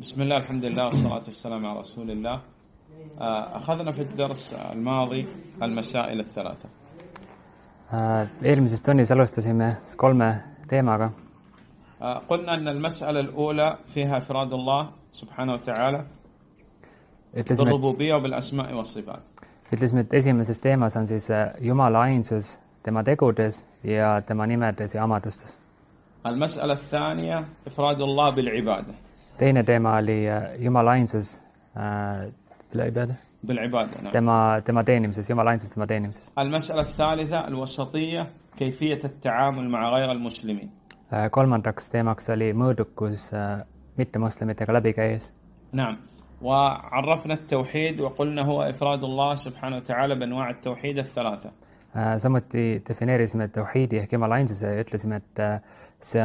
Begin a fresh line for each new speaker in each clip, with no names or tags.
بسم الله الحمد لله والصلاة والسلام على رسول الله أخذنا في الدرس الماضي المسائل الثلاثة
eelmises tunnis alustasime kolme teemaga
قلنا أن المسألة الأولى فيها إفراد الله سبحانه وتعالى
بالربوبية
وبالأسماء والصفات
ütlesime, et esimeses teemas on siis uh, Jumala ainsus tema tegudes ja tema nimedes ja omadustes.
المسألة الثانية إفراد الله بالعبادة
تينا ديما ليوم الاينسز بالعباده بالعباده نعم تما تما دينيمسس يوم الاينسز تما دينيمسس
المساله الثالثه الوسطيه كيفيه التعامل مع غير المسلمين
تيماكس äh, kolmandaks مودكوس oli mõõdukus äh, mittemoslemitega كايس
نعم وعرفنا التوحيد وقلنا هو إفراد الله سبحانه وتعالى بأنواع التوحيد الثلاثة
äh, samuti defineerisime التوحيد ehk Jumala ainsuse ja ütlesime, et see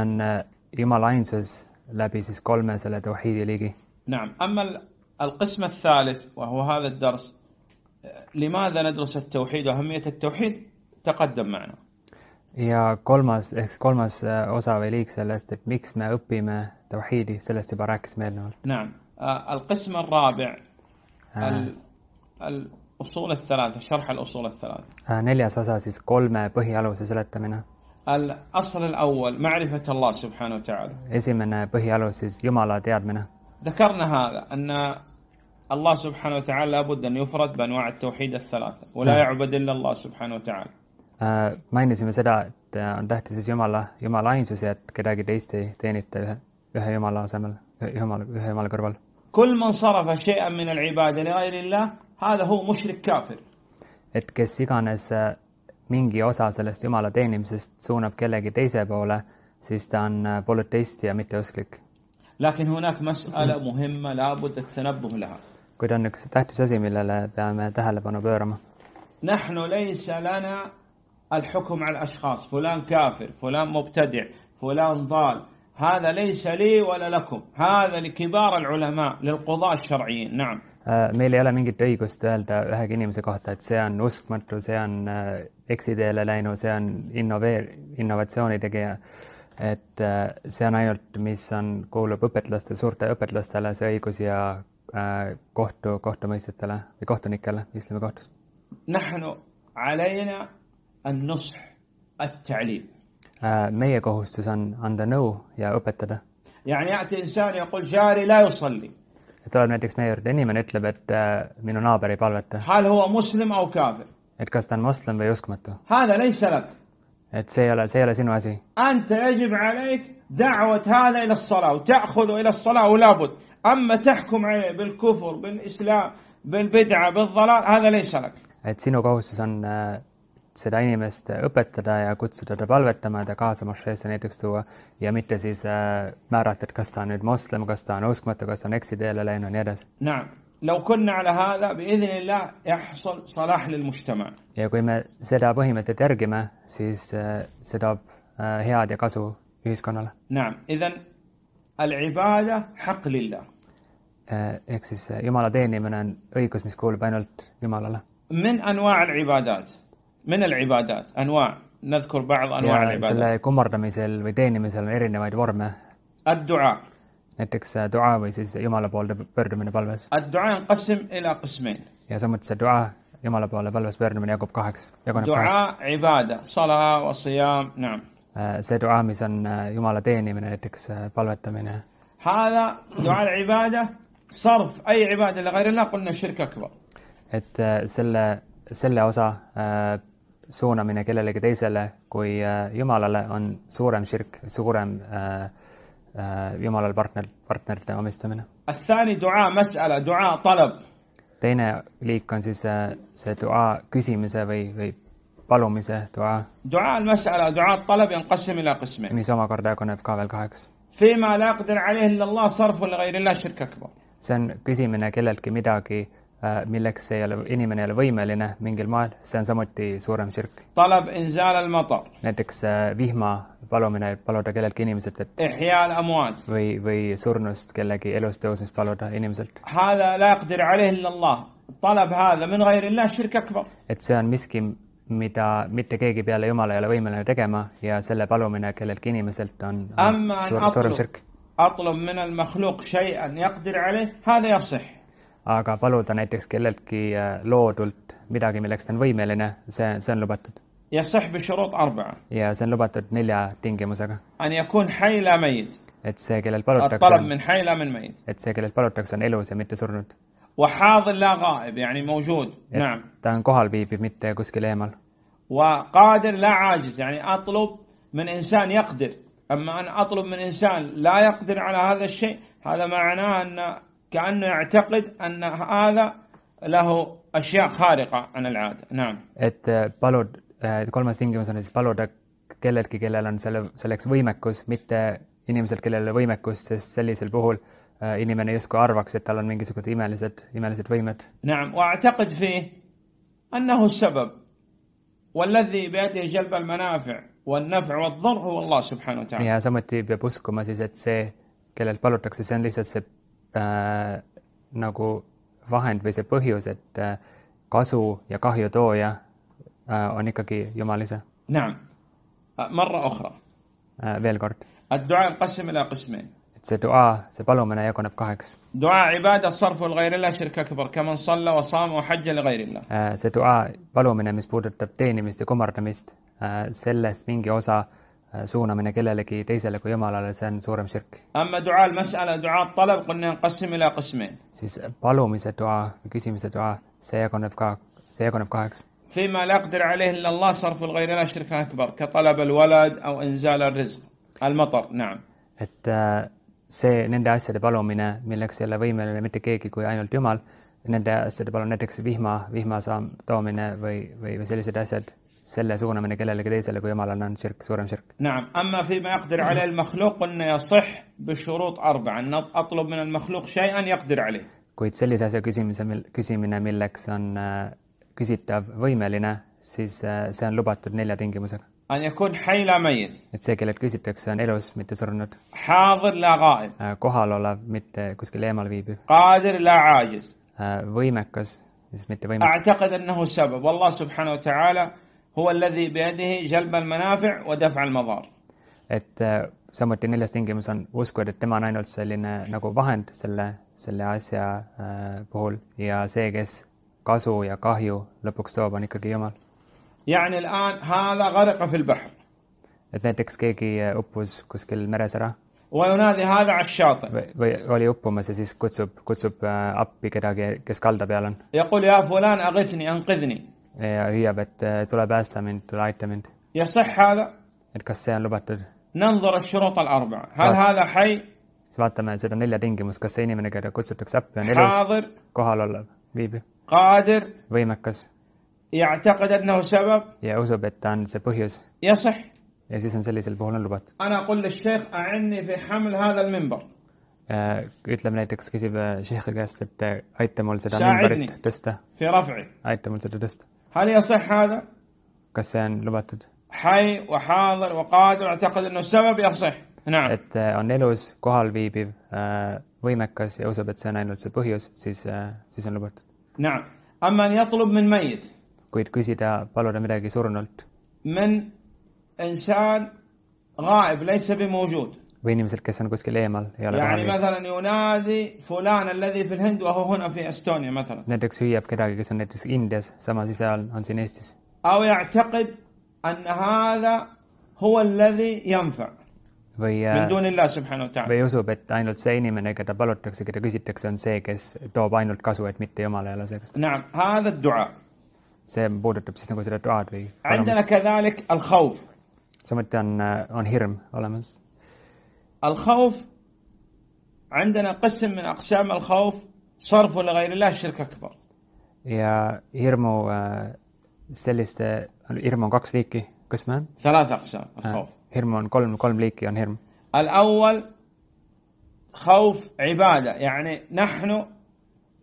لابيسيس كل مسألة توحيدية ليجي
نعم أما القسم الثالث وهو هذا الدرس لماذا ندرس التوحيد وأهمية التوحيد تقدم معنا
يا كولماس اكس إيه، كولماس آه، اوسا فيليك سلست ميكس ما اوبي ما توحيدي سلست باراكس مينول
نعم آه، القسم الرابع آه. الاصول الثلاثه شرح الاصول الثلاثه
آه نيليا اساسيس كولما بهي على سلست منها
الأصل الأول معرفة الله سبحانه وتعالى
esimene
ذكرنا هذا أن الله سبحانه وتعالى لابد أن يفرد بأنواع التوحيد الثلاثة ولا نعم. يعبد إلا الله سبحانه وتعالى
äh، mainisime seda et on tähtis siis Jumala Jumala ainsus ja et kedagi teist ei teenita ühe ühe Jumala asemel Jumala ühe Jumala kõrval كل من صرف شيئا من العبادة لغير الله هذا هو مشرك كافر et kes iganes äh، mingi osa sellest Jumala teenimisest suunab kellegi teise poole, siis ta on polüteist ja mitteosklik. kuid on üks tähtis asi, millele peame tähelepanu pöörama.
نحن ليس لنا الحكم على الأشخاص فلان كافر فلان مبتدع فلان ضال هذا ليس لي ولا لكم هذا لكبار العلماء للقضاة الشرعيين نعم
Äh, meil ei ole mingit õigust öelda ühegi inimese kohta, et see on uskmatu, see on äh, eksiteele läinud, see on innoveer-, innovatsiooni tegija. et äh, see on ainult, mis on, kuulub õpetlaste, suurte õpetlastele see õigus ja kohtu, kohtumõistjatele või kohtunikele Islami kohtus. meie kohustus on anda nõu ja õpetada.
يعني يأتي إنسان يقول جاري لا يصلي
et tuleb näiteks meie juurde inimene, ütleb, et äh, minu naaber ei palveta. et kas ta on moslem või uskumatu. et see ei ole, see ei ole sinu asi.
دعوة هذا إلى الصلاة وتأخذه إلى الصلاة ولابد أما تحكم عليه بالكفر بالإسلام بالبدعة بالضلال هذا ليس
لك et sinu kohustus on äh, seda inimest õpetada ja kutsuda ta palvetama ja ta kaasa mošeesse näiteks tuua ja mitte siis äh, määrata, et kas ta on nüüd moslem, kas ta on uskmatu, kas ta on eksiteele läinud ja nii edasi. ja kui me seda põhimõtet järgime, siis äh, see toob äh, head ja kasu ühiskonnale. Äh, ehk siis äh, Jumala teenimine on õigus, mis kuulub ainult Jumalale.
من أنواع العبادات من العبادات انواع نذكر بعض انواع
العبادات الدعاء نتكسا دعاء ويسيس يمالا بولد برد من بلبس
الدعاء ينقسم الى قسمين
يا سمت الدعاء يمالا بولد بلبس برد من يعقوب كهكس دعاء
عبادة صلاة وصيام
نعم آه، سدعاء مثلا آه، يمالا ديني من نتكسا آه، بلبت من
هذا دعاء العبادة صرف أي عبادة لغير الله قلنا شرك أكبر
ات سلة سلة suunamine kellelegi teisele kui äh, Jumalale on suurem širk, suurem äh, äh, Jumalal partner, partnerite omistamine. teine liik on siis äh, see dua küsimise või, või palumise dua. mis omakorda jaguneb ka veel kaheks. see on küsimine kelleltki midagi Äh, milleks ei ole, inimene ei ole võimeline mingil moel, see on samuti suurem sirk. näiteks äh, vihma palumine, paluda kelleltki inimeselt, et või, või surnust kellegi elust tõusmist paluda inimeselt. et see on miski, mida mitte keegi peale Jumala ei ole võimeline tegema ja selle palumine kelleltki inimeselt on, on suur, suurem sirk.
أطلب من المخلوق شيئا يقدر
عليه هذا يصح aga paluda näiteks kelleltki loodult midagi, milleks ta on võimeline, see, see on lubatud.
ja see
on lubatud nelja tingimusega. et see, kellelt palutakse. et see, kellelt palutakse, on elus ja mitte surnud.
وحاضر لا
ta on kohal viibib, mitte kuskil eemal.
وقادر لا كأنه يعتقد أن هذا له أشياء خارقة عن العادة
نعم et palud kolmas tingimus on siis paluda kelleltki kellel on selle selleks võimekus mitte inimeselt kellel ei ole võimekust sest sellisel puhul inimene justkui arvaks et tal on mingisugused imelised imelised võimed
نعم وأعتقد فيه أنه السبب والذي بيده جلب المنافع والنفع والضر هو الله سبحانه وتعالى ja
samuti peab uskuma siis et see kellelt palutakse see on lihtsalt see äh, nagu vahend või see põhjus, et äh, kasu ja kahju tooja äh, on ikkagi Jumal ise.
Ah, äh, veel kord. et
see dua, see palumine jaguneb kaheks. Äh, see dua, palumine, mis puudutab teenimist ja kummardamist äh,, sellest mingi osa äh, Äh, suunamine kellelegi teisele kui Jumalale, see on suurem širk. siis äh, palumise dua, küsimise dua, see jaguneb ka, see jaguneb kaheks.
فيما لا يقدر عليه الا الله صرف الغير الى شرك اكبر كطلب الولد او انزال الرزق المطر نعم
et äh, see nende asjade palumine milleks ei ole võimeline mitte keegi kui ainult Jumal nende asjade palumine näiteks vihma vihma saam toomine või või või sellised asjad سلا سغنا من قال لك ليس لك ويمال لنا شرك سورة شرك
نعم أما فيما يقدر عليه المخلوق قلنا يصح بشروط أربعة أن أطلب من المخلوق شيئا يقدر عليه
كويت سلي ساسا كسي من سميل كسي من سيس سان لبات نيلا تنجي مسك أن يكون حي لا ميت اتساكي لات تاك سان إلوس ميت سرنوت حاضر لا غائب آه، كوهال ولا ميت كسكي ليمال فيبي قادر
لا عاجز
آه، ويمكس اعتقد
انه سبب والله سبحانه وتعالى هو الذي بيده جلب المنافع ودفع المضار
et äh, samuti neljas tingimus on uskuda, et tema on ainult selline nagu vahend selle, selle asja äh, puhul ja see, kes kasu ja kahju lõpuks toob, on ikkagi Jumal. et näiteks keegi äh, uppus kuskil meres ära.
või,
või oli uppumas ja siis kutsub, kutsub äh, appi kedagi, kes kalda peal on ja hüüab, et äh, tule päästa mind, tule aita mind. et kas see on lubatud?
hääl
hääle häi siis vaatame seda nelja tingimust, kas see inimene, keda kutsutakse appi, on elus, kohalolev, viibiv, võimekas ja usub, et ta on see põhjus.
ja
siis on sellisel puhul on lubatud. Äh, ütleme näiteks, küsib šeihi äh, käest, et aita mul seda mimbarit tõsta. aita mul seda tõsta. هل يصح هذا؟ Kan lubatud?
Hai ja haadir ja qaadir اعتقد انه السبب يصح.
نعم. et äh, on elus kohal viibiv äh, võimekas ja usub, et see on ainult see põhjus, siis, äh, siis on lubatud.
نعم. أما أن يطلب
من ميت. kuid küsida, paluda midagi surnult.
من إنسان غائب ليس بموجود
või inimesel, kes on kuskil eemal, ei ole يعني kohal.
مثلا ينادي فلان الذي في الهند وهو هنا في استونيا مثلا
näiteks hüüab kedagi, kes on näiteks Indias, sama siis seal on siin Eestis.
أو يعتقد أن هذا هو الذي ينفع või äh, või
usub, et ainult see inimene, keda palutakse, keda küsitakse, on see, kes toob ainult kasu, et mitte Jumal ei ole see, kes see puudutab siis nagu seda duaad või samuti on, äh, on hirm olemas
الخوف عندنا قسم من أقسام الخوف صرفه لغير الله شرك اكبر
يا ايرمو سلست ايرمو on ليكي قسمان ثلاث
أقسام äh, الخوف
هيرمو كولم كولم ليكي ان on
الأول خوف عبادة يعني نحن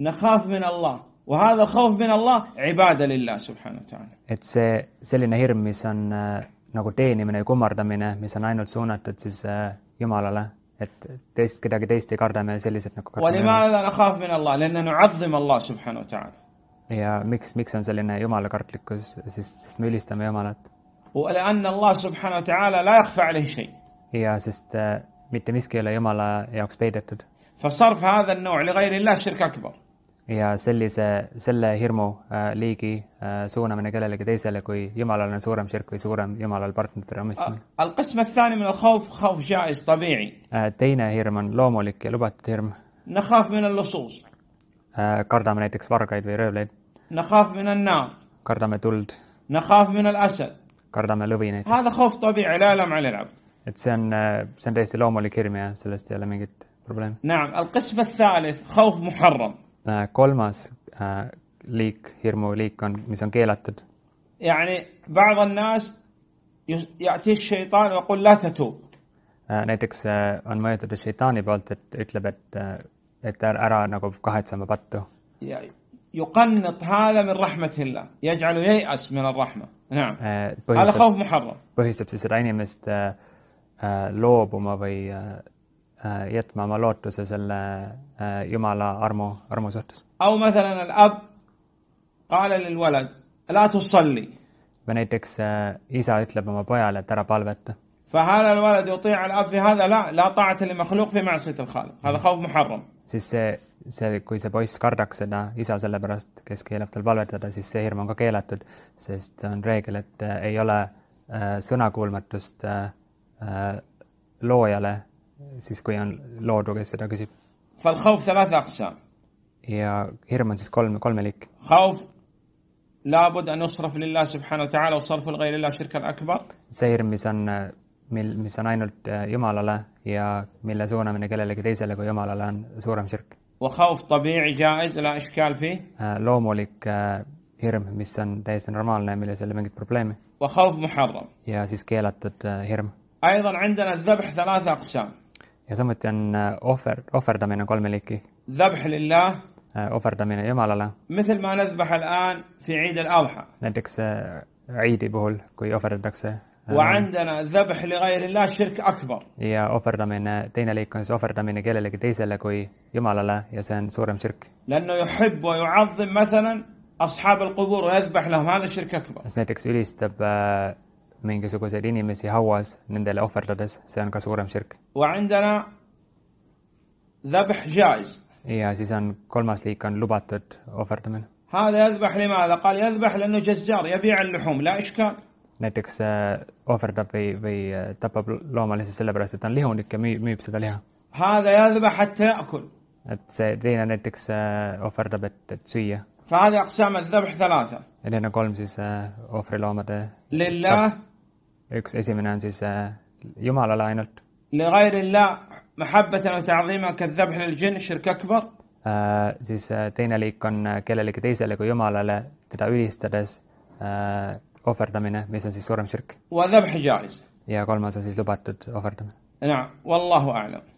نخاف من الله وهذا الخوف من الله عبادة لله سبحانه وتعالى
اتس see selline hirm nagu teenimine ja kummardamine, mis on ainult suunatud siis äh, Jumalale, et teist, kedagi teist ei karda me selliselt nagu. ja miks, miks on selline jumalakartlikkus, siis, sest me ülistame Jumalat. ja sest äh, mitte miski ei ole Jumala jaoks peidetud. فصرف هذا النوع لغير الله شرك أكبر ja sellise, selle hirmu liigi suuname kellelegi teisele kui Jumalal on suurem širk või suurem Jumalal partneritele
mõistmine.
teine hirm on loomulik ja lubatud hirm. kardame näiteks vargaid või röövleid. kardame tuld. kardame lõvi
lõvineid.
et see on, see on täiesti loomulik hirm ja sellest ei ole mingit probleemi. Äh, kolmas äh, liik, hirmuliik on, mis on keelatud.
يعني بعض الناس يأتي الشيطان
ويقول لا تتوب. näiteks äh, on mõjutatud šeitaani poolt, et ütleb, et, et ära, ära nagu kahetsema pattu.
يقنط هذا من رحمة الله يجعل ييأس من الرحمة
نعم هذا خوف محرم põhistab siis seda inimest loobuma või Äh, jätma oma lootuse selle äh, Jumala armu, armu suhtes. või näiteks äh, isa ütleb oma pojale, et ära palveta.
فهذا الولد يطيع الاب في هذا لا لا طاعه لمخلوق في معصيه الخالق هذا خوف محرم
siis see see kui see poiss kardaks seda isa selle pärast kes keelab tal palvetada siis see hirm on ka keelatud sest on reegel et ei ole äh, sõnakuulmatust äh, äh, loojale siis kui on lood kes seda küsib
فالخوف ثلاثة أقسام
ja hirm on siis kolm kolme liiki
خوف لابد أن يصرف لله سبحانه وتعالى وصرف لغير الله شرك الأكبر
see hirm mis on mil mis on ainult Jumalale ja mille suunamine kellelegi teisele kui Jumalale on suurem širk وخوف طبيعي جائز لا إشكال فيه loomulik hirm mis on täiesti normaalne milles ei ole mingit probleemi
وخوف محرم
ja siis keelatud hirm
أيضا عندنا الذبح ثلاثة أقسام
Ja samuti on ohver, ohverdamine kolmeliki.
ذبح لله
ohverdamine Jumalale
مثل ما نذبح الآن في عيد الأضحى
näiteks äh, iidi puhul kui ohverdatakse
وعندنا ذبح لغير الله شرك أكبر
ja ohverdamine teine liik on siis ohverdamine kellelegi teisele kui Jumalale ja see on suurem sirk
لأنه يحب ويعظم مثلا أصحاب القبور ويذبح لهم هذا شرك أكبر
näiteks ülistab äh, mingisuguseid inimesi hauas nendele ohverdades, see on ka suurem širk. ja siis on kolmas liik on lubatud ohverdamine. näiteks ohverdab või, või tapab looma lihtsalt sellepärast, et ta on lihunik ja müüb, müüb seda liha. et see teine näiteks ohverdab, et, et süüa.
فهذه
need on kolm siis ohvriloomade üks esimene on siis Jumalale ainult لغير الله محبة وتعظيما كالذبح للجن شرك أكبر Uh, siis teine liik on kellelegi teisele kui Jumalale teda ülistades uh, ohverdamine, mis on siis suurem sirk. ja kolmas on siis lubatud
ohverdamine.